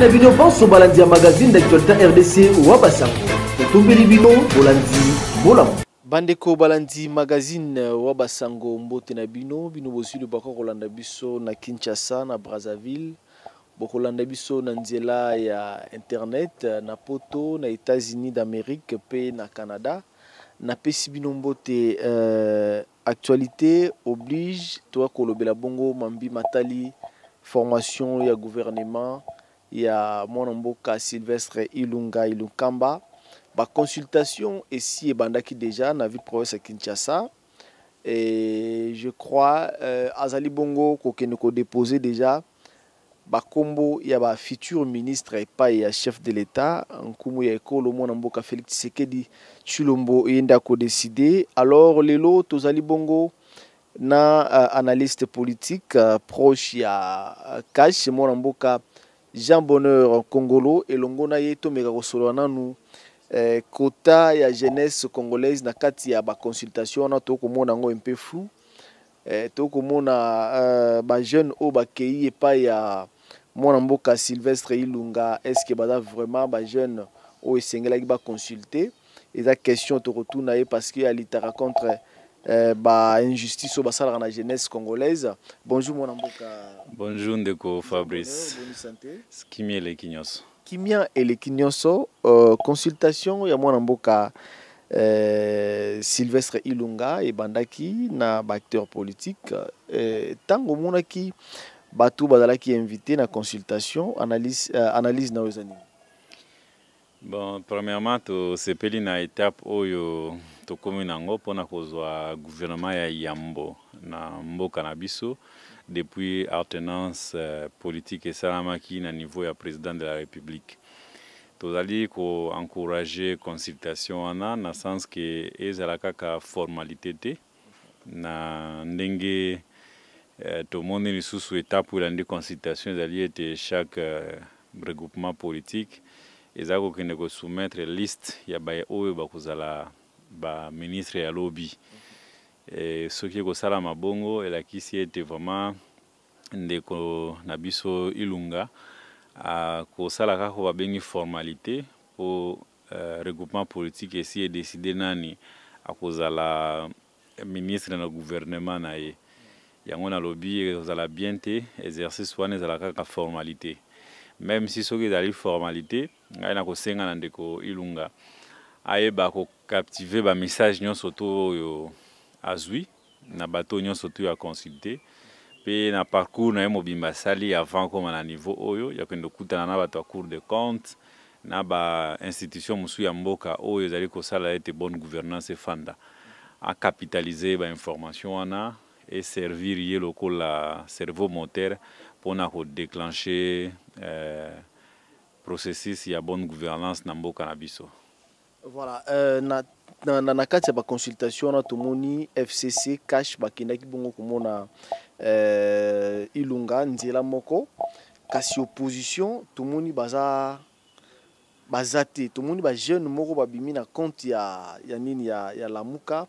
na bino bonso balandi ya magazine d'actualité rdc wa basango Bassango. bino bolandi bolamu bandeko balandi magazine wa basango mbote na bino bino bozwili bako kolanda biso na kinshasa na brazzaville bokolanda biso na nzela ya internet na poto na états-unis d'amérique pe na canada napesi bino mbote euh, actualité oblige toya kolobela bongo mambi matali formation ya gouvernement ya mwana mboka silvestre ilunga ilunkamba consultation si ebandaki déjà na ville province ya kinshasa et je crois euh, azali bongo kokende kodépose déjà bakombo ya futur ministre epai ya chef de l'état nkumu ya ekolo mwana mboka félix tshisekedi tshilombo ye nde alors lelo tozali bongo na uh, analyste politique euh, proche ya uh, kashe mwana Jean Bonheur Kongolo et ye tomeka kosolola nanu eh, kota ya jeunesse congolaise na kati ya baconsultation wana tokomona yango mpe flou eh, tokomona uh, bajeune oyo e pa ya mwana mboka sylvestre ilunga eske baza vraiment bajeune oyo consulter. baconsulte eza question to ye parce que alitaka contre euh, ba injustice de la jeunesse congolaise bonjour monamboka. bonjour ndeko fabrice kimia les nyonso kimia les Kinyoso euh, consultation y a mon Euh, sylvestre ilunga Bandaki, na acteur politique ntango euh, omonaki bato bazalaki invité na consultation analyse, euh, analyse na oyo eza bon premièrement c'est na étape oyo tokómi nango mpona kozwa gouvernement ya yambo na mboka na biso depuis alternance euh, politique esalamaki na niveau ya président de la république tozali koencourage consultation wana na sens ke ezala kaka formalité te na ndenge eh, tomoni lisusu étape elandi consultation ezali ete chaque euh, regroupement politique eza kokende kosoumettre liste ya baye ba bakozala baministre ya lobi e, eh, soki ekosalama bongo elakisi ete vraiment ndeko na biso ilunga akosala kaka babengi formalité mpo uh, eh, regroupement politique esi edeside nani akozala ministre na gouvernement na ye yango nalobi ekozala bien te exercice wana ezala kaka formalité même si soki ezali formalité ngai nakosenga na ndeko ilunga aye ba message nyonso soto oyo azui, na bato nyonso to oyo consulter. Pe na parcours na mo mobimba sali avant comme na niveau oyo ya kokende kokutana na bato parcours de compte na institution mosusu ya mboka oyo ko sala ete bonne gouvernance fanda. A information ana et wana eservir ye la cerveau moteur mpona kodéclenche déclencher euh, processus ya bonne gouvernance na mboka na voilà euh, na, na, na, na kati ya baconsultation wana tomoni fcc cash bakendaki bongo komona euh, ilunga nzela moko kasi opposition tomoni baza baza te tomoni bajeune moko babimi na compte ya, ya nini ya, ya lamuka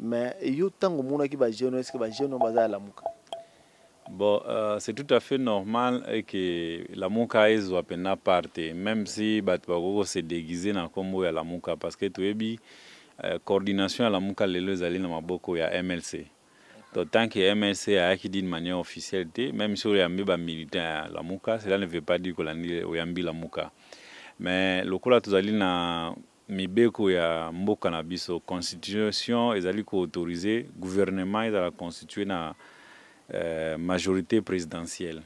mais yo ntango omonaki bajeune eske bajeune baza ya lamuka Bon, euh, c'est tout à fait normal que la mouka à pena parte, même si bato s'est se dans na combo la mouka parce que la euh, coordination à la mouka est la na maboko ya MLC. Donc, tant que MLC acquis d'une manière officielle même si oyambi militaire à la mouka, cela ne veut pas dire a oyambi la mouka. Mais tu tozali na mibeko ya mboka na biso constitution ezali autoriser gouvernement ezala constitué na euh, majorité présidentielle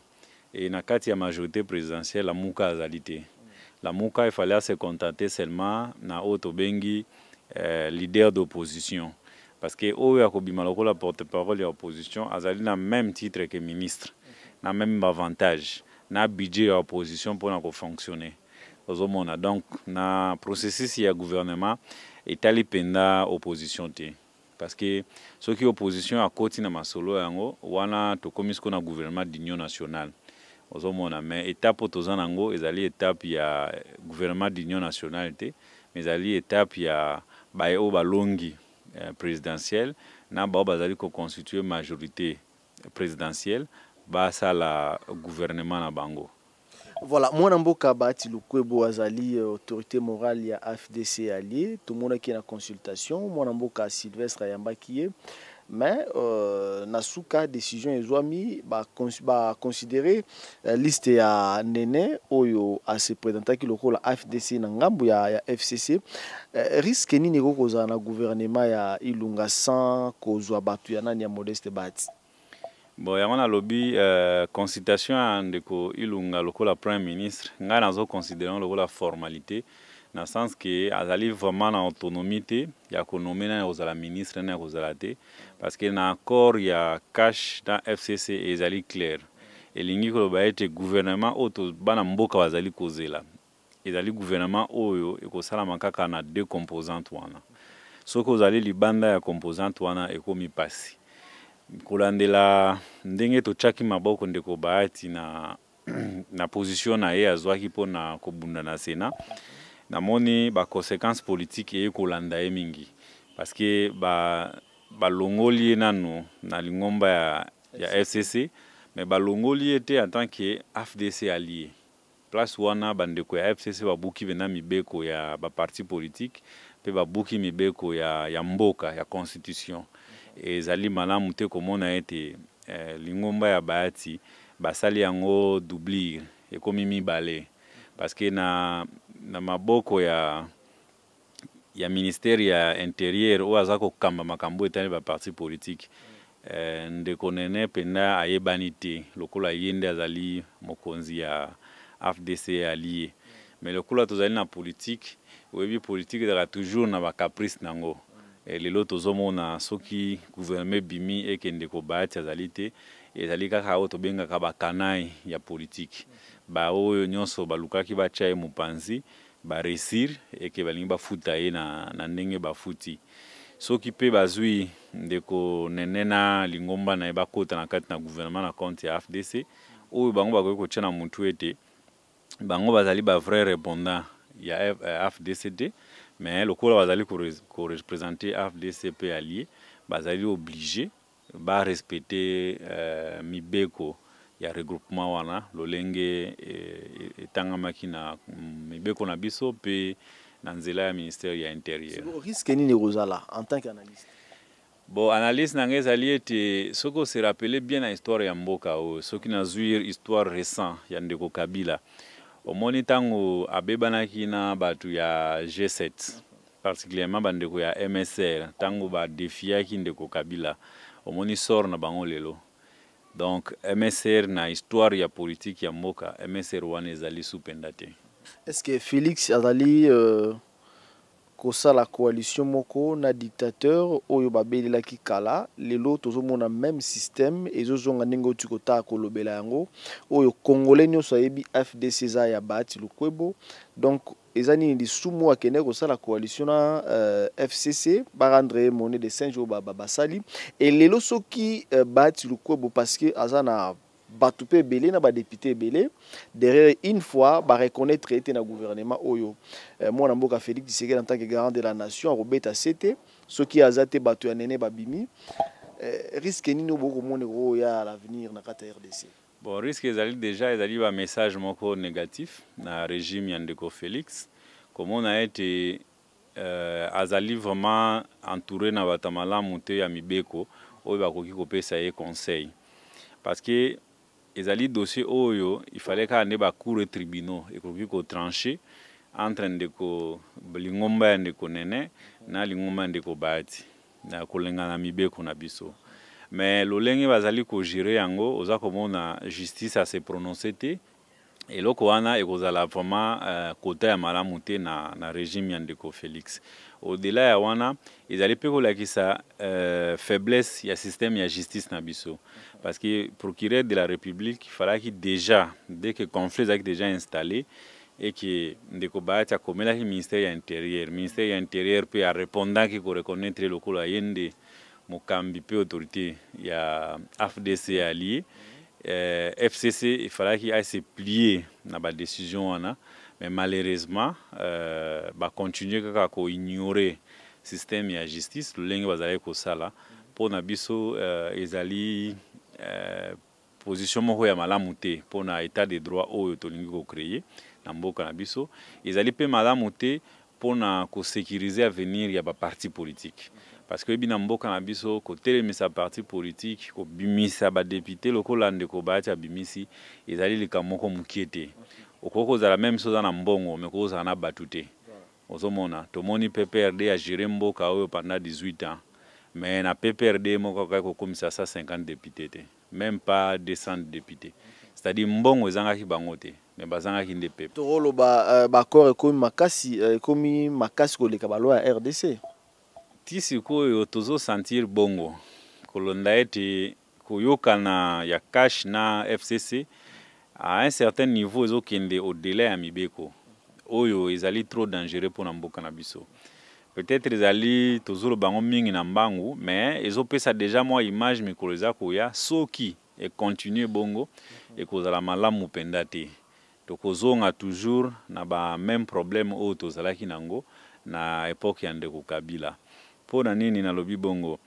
et na kati majorité présidentielle la la la muka il fallait se contenter seulement na auto bengi euh, leader d'opposition parce que oyo maloko la porte parole de l'opposition, a le même titre que ministre na même avantage na budget de opposition pour fonctionner. ozomona donc na processus ya gouvernement allé mpenza opposition parceke soki opposition akoti na masolo yango wana tokomi siko na gouvernement d'union nationale ozomona mais étape oyo toza nango ezali étape ya gouvernement d'union nationale te mais ezali étape ya baye oyo balongi eh, présidentielle na bao bazali koconstitue majorité présidentielle basala gouvernement na bango voilà mwana mboka bahati lukwebo azali euh, autorité morale ya afdc alie tomonaki ye na consultation mwana mboka sylvestre ayambaki ye mais euh, na suka décision ezwami baconsidere bah, ba uh, liste ya nene oyo présentaki lokola fdc na ngambu ya, ya fcc uh, ni nini ekokozala na gouvernement ya ilunga sans kozwa bato ya nani ya modeste bahati bon yango nalobi uh, consultation ya ndeko ilunga lokola premier ministre ngai nazoconsidere yango lokola formalité na sens ke azali vraiment na autonomie te ya konome nani akozala ministre nani akozala te parce que na accord ya cash na fcc ezali claire elingi koloba ete gouvernement oyo to bana mboka bazali kozela ezali gouvernement oyo ekosalama kaka na deux composante wana soki ozali libanda ya composante wana ekomi mpasi kolandela ndenge totyaki maboko ndeko bahati na, na position na ye azwaki mpona kobunda na sena namoni baconséquence politike eye kolanda ye mingi parceke balongoli ba ye nanu na lingomba ya, ya fcc me balongoli ye te en tant ke afdc alie place wana bandeko ya fcc babuki mpenza mibeko ya baparti politike mpe babuki mibeko ya, ya mboka ya constitution ezali malamu te komona ete eh, lingomba ya bayati basali yango doublire ekomi mibale parceke na, na maboko ya ya ministere ya intérieur oyo aza kokamba makambo etali baparti politike eh, ndeko nene mpenza ayebani te lokola ye nde azali mokonzi ya afdc alie mais lokola tozali na politike oyebi politike ezalaka toujours na bacaprice nango Eh, lelo tozomona soki guvernema ebimi ekende kobaya ti azali te ezali kaka oyo tobengaka bakanai ya politike baoyo nyonso balukaki batya ye mopanzi baresir eke balingi bafuta ye na, na ndenge bafuti soki mpe bazwi ndeko nene na lingomba na ye bakɔta na kati na guvernema na compte ya fdc oyo bango bakoki kotia na motu ete bango bazali bavrai répondant ya fdc eh, te me lokola bazali korepresente afdcp allié bazali obligé barespecte respecter euh, mibeko ya regroupement wana lolenge etangamaki e, e, na mibeko na biso mpe na nzela ya ministère ya intérieur risque nini kozala en tant qu'analyste bon analyse na alliés. ezali ete se rappeler bien na histoire ya mboka oyo soki zuir histoire récent ya ndeko kabila mm. omoni ntango abebanaki na bato ya g7 particulièrement bandeko ya msr ntango badefiaki ndeko kabila omoni sor na bango lelo donc msr na histoire ya politike ya mboka msr wana ezali supenda te estce que félix azali euh... la coalition moko na dictateur oyo babelelaki kala lelo tozomona même système ezozonga ndenge oti kolobela yango oyo congolais nyonso fdc ya baati lukwebo donc eza nini coalition na euh, fcc barendre ye mone de singe oyo basali elelo soki uh, baati lukwebo parce que azana batupe belé na ba député belé derrière une fois ba reconnaître été na gouvernement oyo euh, mwana mboka Félix Tshisekedi en tant que garant de la nation robeta sete soki azate bato ya nene babimi euh, risque nini boko mona ko l'avenir na kata RDC bon risque ezali déjà ezali ba message moko négatif na régime ya ndeko Félix comme on a été euh, azali vraiment entouré na bato malamu te ya mibeko oyo bakoki kopesa ye conseil parce que ezali dossier oyo ifale kaka nde bacour e tribunaux ekoki kotranche entre ndeko lingomba ya ndeko nene na lingomba ya ndeko bati na kolenga na mibeko na biso me lolenge bazali kogere yango oza komona justice ase prononce te eloko wana ekozala vraiment uh, kota ya malamu te na, na régime ya ndeko félix Au-delà ya wana ezali mpe kolakisa euh, faiblesse ya système de justice na biso parce que procureur de la république il falaki déjà dès que conflit ezalaki déjà installé et qu'il ndeko bayati akomelaki ministère ya intérieur ministère ya intérieur mpe arépondaki koreconnaitre lokola ye nde mokambi mpe autorité ya afdc euh, il alie euh, fcc efalaki ase plié na badécision wana mais malheureusement euh, bacontinue kaka koignore systeme ya justice lolenge bazalaki kosala mpona biso uh, ezali uh, position moko ya malamu te mpona état de droit oyo tolingi kocreye na mboka na biso ezali mpe malamu te mpona kosécurize avenir ya baparti politike parce que oyebi na mboka na biso kotelemisa parti politike kobimisa badepute lokola ndeko bayati abimisi ezali likambo moko mokie te okoki kozala meme soza na mbongo me okoki kozala na bato te ozomona tomoni pprd agire mboka oyo pendant 18 ans me na pprd moko akaki kokomisa 150 député te même pas 200 député c'est-à-dire mbongo ezangaki bango te me bazangaki nde pepe tokoloba euh, bacor ekomi makasi euh, ekomi makasi koleka baloya ya rdc ti sikoyo tozosentir bongo kolonda ete koyokana ya cash na fcc à un certain niveau ezokende au-delà ya mibeko oyo ezali trop dangereux mpona mboka na biso peut-être ezali tozoloba yango mingi na mbangu mais ezopesa déjà mwa image mikolo eza koya soki econtinue bongo mhm. ekozala malamu mpenza te tokozonga toujours na bameme problème oyo tozalaki nango na epoke ya ndeko kabila mpo na nini nalobi bongo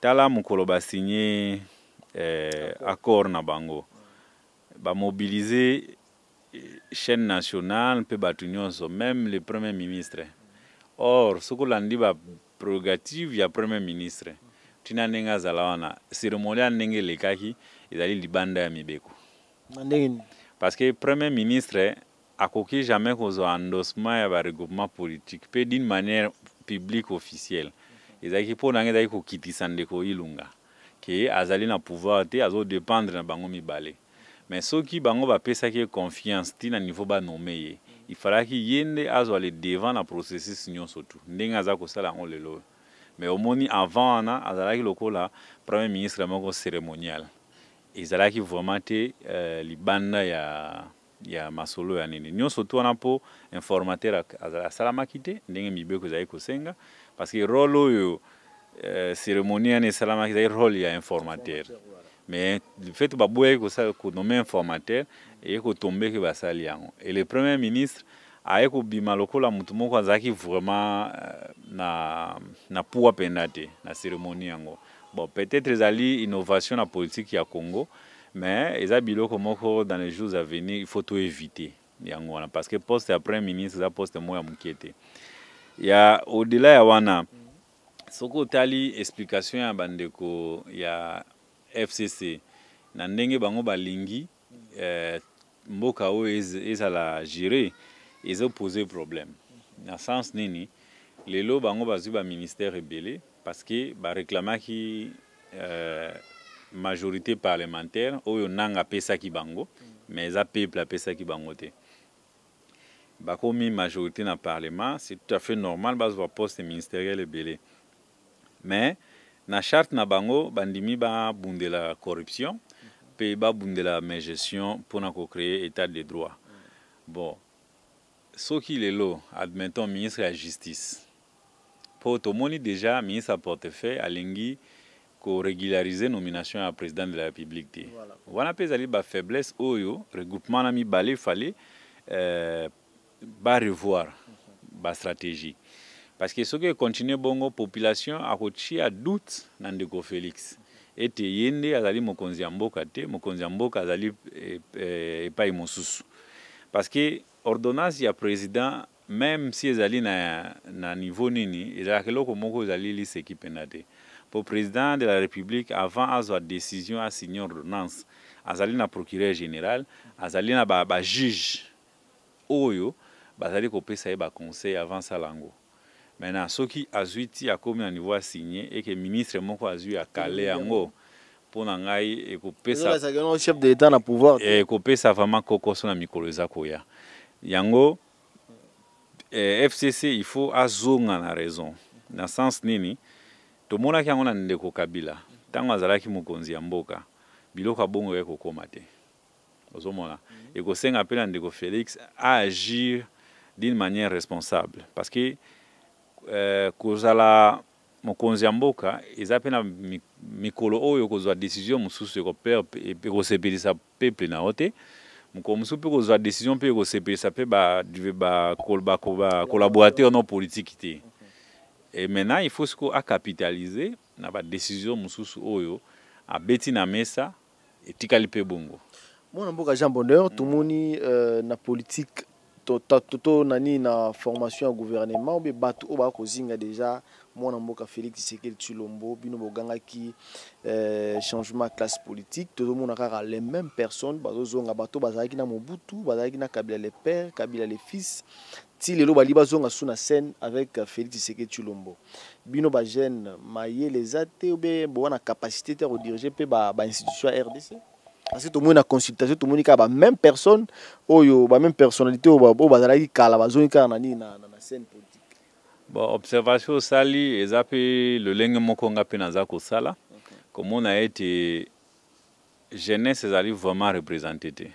tala mokolo basinye eh, accord na bango bamobilize eh, chaîne nationale mpe bato nyonso même le premier ministre or soki olandi baprerogative ya premier ministre ntina ndenge azala wana seremoni ya ndenge elekaki ezali libanda ya mibeko parce que premier ministre akoki jamais kozwa endossement ya baregroupement politique mpe d'une manière publique officielle ezalaki mpo na ngai ezalaki kokitisa ndeko ilunga ke azali na pouvoir te azodépendre na bango mibale mais soki bango bapesaki ye confiance ntina niveau banome ye ifalaki ye nde azwa le devant na processus nyonso tu ndenge aza kosala yango lelo oyo mais omoni avant wana azalaki lokola premier ministre moko cérémonial ezalaki vraiment te euh, libanda ya ya masolo ya nini nyonso to wana mpo informateur asalamaki te ndenge mibeko ezalaki kosenga parce que role oyo euh, cérémonie wana esalamaki ezalaki role ya informateur mais le fait baboyaki konome informateur eye kotombeki basali yango e le premier ministre aye kobima lokola motu moko azalaki vraiment euh, na, na poa mpenda te na cérémonie yango bon peut-être ezali innovation na politique ya congo mais eza biloko moko dans les jours à venir il faut to éviter yango wana parce que poste ya premier ministre eza poste moko ya moke te ya odela ya wana soki otali explication ya bandeko ya FCC na ndenge bango balingi euh mboka o ezala géré pose problème na sens nini lelo bango bazwi ministère ebele parce que ki euh, majorité parlementaire oyo nanga ki bango mais za peuple a ki bango te komi majorité na parlement c'est tout à fait normal bazwa poste ministériel rebelle. mais na charte na bango bandimi babundela corruption mpe babundela pour mpona kocréer état de droit bon soki lelo admettons ministre de la justice pour tomoni déjà ministre ya portefeuille alingi régulariser nomination à président de la république te voilà. wana mpe ezali bafaiblesse oyo regroupement na mibale efale euh, barevoir stratégie. parceke soki ekontinue bongo population akotia doute na ndeko félix ete ye nde azali mokonzi ya mboka te mokonzi ya mboka azali eh, eh, epai mosusu parceke ordonnance ya président même si ezali na, na niveau nini ezalaka eloko moko ezali liseki mpena te po président de la république avant azwa décision asigne ordonnance azali na procureur général azali na bajuge ba oyo bazali kopesa ye baconseil avant asala yango maintenant soki azwi ti akómi na niveau asigne e ke ministre moko azwi akale yango mpo na ngai ekopesaechef de état na pouvoir ekopesa vraiment kokoso na mikolo eza koya yango eh, fcc il faut azonga na raison na sens nini tomonaki yango na ndeko kabila ntango azalaki mokonzi ya mboka biloko abongoka ekokóma te ozomona ekosenga mpe na ndeko félix aagir d'une manière responsable parce que eh, kozala mokonzi ya mboka eza mpe na mikolo oyo kozwa desizio mosusu ekosepelisa peple na yo te mokolo mosusu mpe kozwa desizio mpe ekosepelisa mpe bakolaborateur non politike te e maintenant il faut sikoyo acapitalize na badesizio mosusu oyo abeti na mesa etikali mpe bongo mwana mboka jean bonheur tomoni euh, na politike to nani na formation ya gouvernement mpe bato oyo baa kozinga deja mwana mboka félix tshisekedi tshilombo bino boganga qui eh, changement classe politique tozomona kaka les même personne bazozonga bato bazalaki na mobutu bazalaki na kabila le père kabila le fils ti lelo liba zonga su na scène avec eh, félix tshisekedi tshilombo bino bajeune jeune eza les obe bowa na capacité te capacité de rediriger bainstitution ba ya rdc parce que tomoni oh, oh, oh, na consultation tomoni kaka bameme personne oyo bameme personnalité oyo bazalaki kala bazongi kaka na nini na scène politique bon observation osali eza mpe lolenge moko nga mpe naza kosala komona ete jeunesse ezali vraiment représente te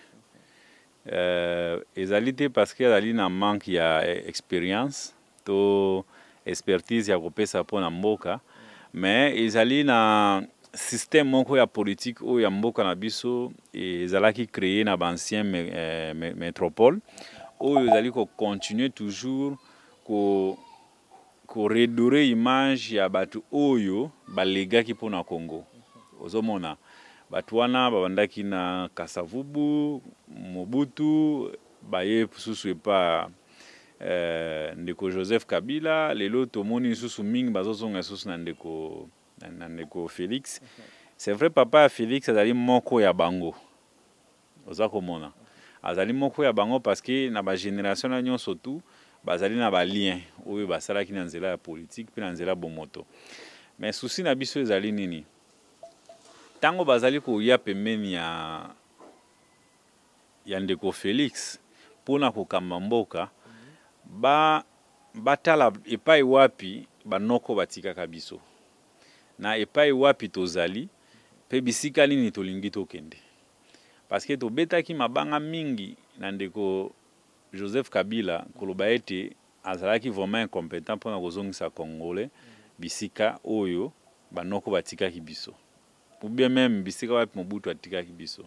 euh, ezali te parce que ezali na manque ya expérience to expertise ya kopesa mpona mboka mm. mais ezali na système moko ya politique oyo ya mboka na biso ezalaki créé na baancien eh, métropole oyo ezali kocontinue toujours koredore image ya bato oyo balegaki mpona congo ozomona bato wana babandaki na kasavubu mobutu baye susu epa eh, ndeko joseph kabila lelo tomoni lisusu mingi bazozonga lisusu na ndeko na, na ndeko félix c'est vrai papa ya félix azali moko ya bango oza komona azali moko ya bango parce que na bagénération na nyonso tu bazali na balien oyo basalaki na nzela ya politike mpe na nzela ya bomoto mais susi na biso ezali nini ntango bazali koya pembeni ya, ya ndeko félix mpona kokamba mboka ba batala epai wapi banoko batikaka biso na epai wapi tozali mpe bisika nini tolingi tokende parceke tobetaki mabanga mingi na ndeko joseph kabila koloba ete azalaki vraiment incompétent mpona kozongisa congolais bisika oyo banoko batikaki biso ou bien même bisika wapi mobutu atikaki biso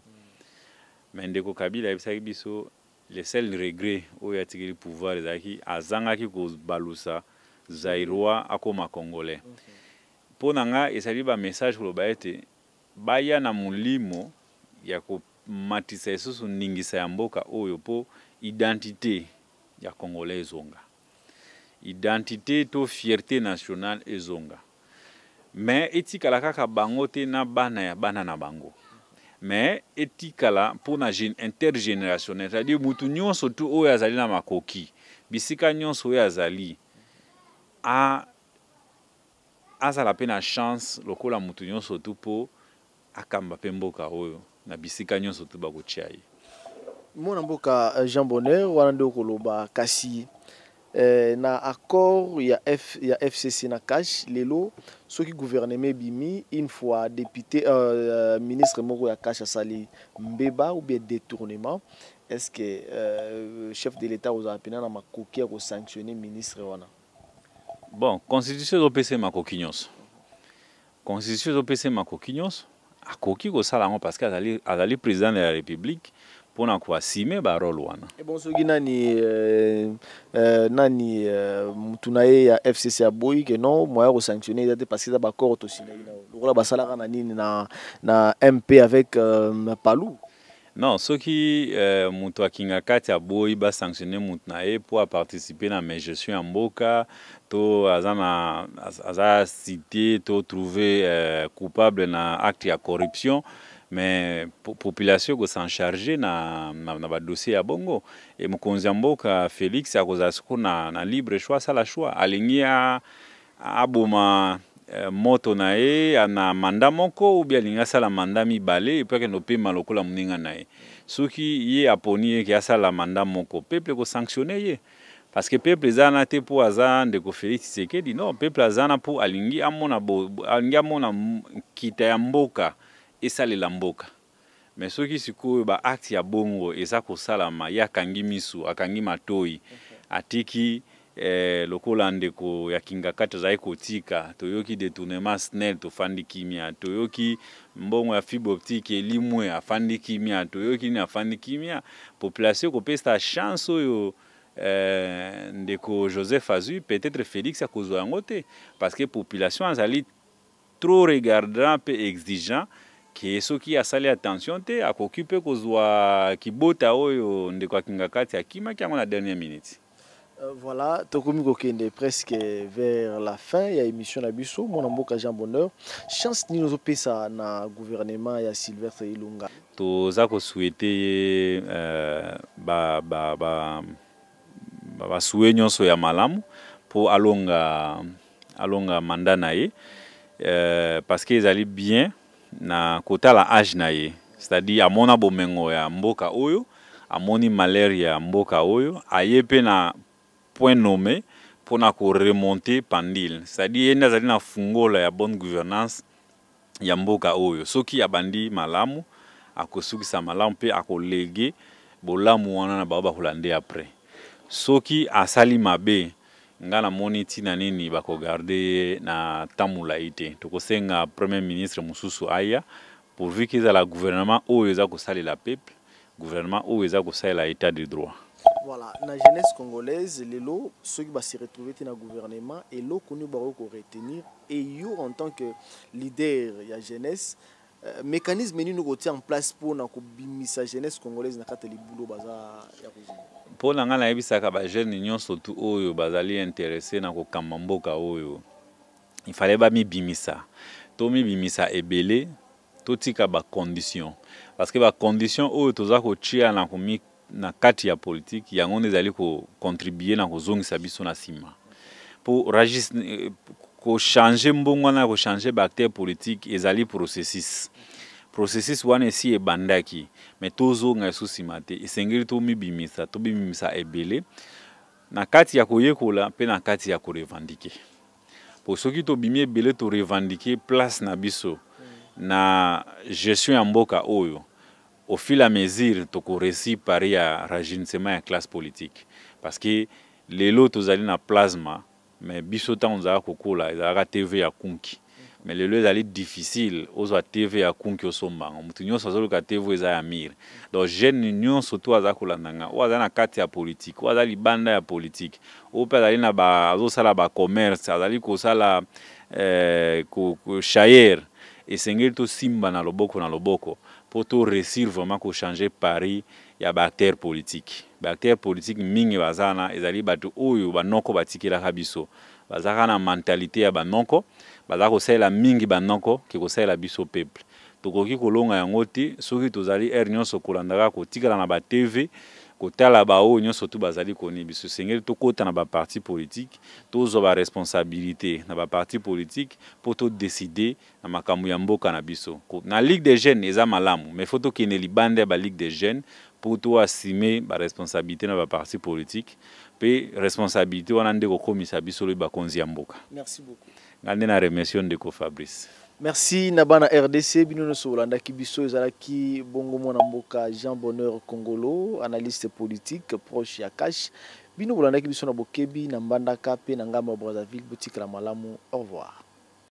me ndeko kabila ayebisaki biso le sel regret oyo atikeli pouvoir ezalaki azangaki kobalusa zairoi akoma congolais okay. mpo na nga ezali bamessage koloba ete baya na molimo ya komatisa lisusu ndingisa ya mboka oyo mpo identité ya congolais ezonga identité to fierté nationale ezonga me etikala kaka bango te na bana ya bana na bango me etikala mpona intergénérationnel c'est-à-dire mutu nyonso tu oyo azali na makoki bisika nyonso oyo azali a azala mpe na chance lokola motu nyonso tu mpo akamba mpe mboka oyo na bisika nyonso tu bakotia ye mwana mboka euh, jean bonheur wana nde okoloba kasi eh, na accord ya, F, ya fcc na cash lelo soki gouvernement ebimi une fois député euh, euh, ministre moko ya cash asali mbeba ou bien détournement est ce que euh, chef de l'état ozala mpena na makoki ya kosanctionne ministre wana Bon, constitution OPC mako kinyonso. Constitution OPC A kinyonso akoki kosalama parce que à azali président de la République pour mpona koasime barole wana ebonsoki nani euh, euh, nani euh, na ya fcc aboyi que non moya au sanctionné te parce que eza bacor tosinaki nao lokola basalaka na nini na, na mp avec euh, palou non soki qui euh, moto akinga kati aboyi basanctionne moto pour participer mpo aparticipe na megestion ya mboka to aza na aza cité to trouvé euh, coupable na acte ya corruption me population ekosan charge na, na, na badossier ya bongo e mokonzi ya mboka félix akozala sikoyo na, na libre choix asala choix alingi aboma euh, moto na ye na manda moko ubi alingi asala manda mibale epo akende opema lokola moninga na ye soki ye aponi yeke asala manda moko peuple ekosanctionne ye parce que peuple eza wana te mpo aza ndeko félix tshisekedi non peuple aza wana mpo alingi amona, bo, alingi amona nkita ya mboka esalela mboka me soki sikoyo baakte ya bongo eza kosalama ye akangi miso akangi matoi atiki eh, lokola ndeko ya kinga kati azali kotika toyoki detournement snel tofandi kimia toyoki mbongo ya fibre optique elimwe afandi kimia toyoki nini afandi kimia population ekopesa chance oyo ndeko euh, joseph Azu peut-être félix causé yango côté parce que population est trop regardant peu exigeant qui soki salé attention te akoki mpe kozwa kibota oyo ndeko akinga kati akimaki yango la dernière minute euh, voilà tokomi kokende presque vers la fin y a émission na biso mwana mboka jean bonheur chance opé ça na gouvernement ya sylvestre ilunga toza kosuete ye uh, ba, ba, ba, basue nyonso ya malamu mpo alonga, alonga manda na ye euh, parce que ezali bien na kotala age na ye c'est-à-dire amona bomengo ya mboka oyo amoni malere ya mboka oyo aye mpe na point nommé mpo na koremonte pandile c'est-à-dire ye nde azali na fungola ya bonne gouvernance ya mboka oyo soki abandi malamu akosukisa malamu mpe akolege bolamu wana na bao bakolande apres soki asali mabe nga namoni ntina nini bakogarde ye na tamula ye te tokosenga premier ministre mosusu aya pourvu ke ezala gouvernement oyo eza kosalela peuple gouvernement oyo eza kosalela état de droit voilà na jeunesse congolaise lelo soki basiretrouve te na gouvernement eloko nio bakoki koretenir eyo en tant que leader ya jeunesse Euh, mécanisme nini kotia en place mpona kobimisa jeunesse congolaise na kati ya libulu baza ya kozima mpona ngai nayebisaka bajeune nyonso tu oyo bazali interesse na kokamba mboka oyo ifale bamibimisa tomibimisa ebele totika bacondition parce que bacondition oyo toza kotia na, na kati ya politike yango nde ezali kocontribue na kozongisa biso na nsima po kochange mbongo wana ya kochange baacteur politique ezali processus processus wana esi ebandaki me tozonga eso nsima te esengeli tomibimisa tobimisa ebele na kati ya koyekola mpe na kati ya korevandike po soki tobimi ebele torevandike place na biso na gestion ya mboka oyo au fil à mesure tokoresi pari ya raginsema ya classe politique parce que lelo tozali na plasma me biso ntango ozalaka kokola ezalaka tv ya kunki me lelo ezali difficile ozwa tv ya kunki osombanga moto nyonso azoluka tv eza ya mire donc jeune nyonso to aza kolanda nga oyo aza na kati ya politike oyo aza libanda ya politike oyo mpe azali na ba azosala bacommerce azali kosala eh, shayer esengeli tosimba na loboko na loboko mpo to réussir vraiment kochange paris ya baacteur politique baacteur politique mingi baza wana ezali bato oyo banoko batikelaka biso bazalaka na mentalité ya banoko baza kosalela mingi banoko ke kosalela biso peuple tokoki kolonga yango te soki tozali aire nyonso kolandaka kotikala na batv kotala baoyo nyonso tu bazali koni biso esengeli tokɔta na baparti politike tozwa baresponsabilité na baparti politike mpo todeside na makambo ya mboka na biso na ligue des jeunes eza malamu mais fo tokende libanda ya baligue des jeunes pour la responsabilité dans na partie politique responsabilité on a des commissaires merci beaucoup nde na de fabrice merci Nabana rdc bino nyonso bolandaki bongo mboka jean bonheur congolo analyste politique proche ya cash na au revoir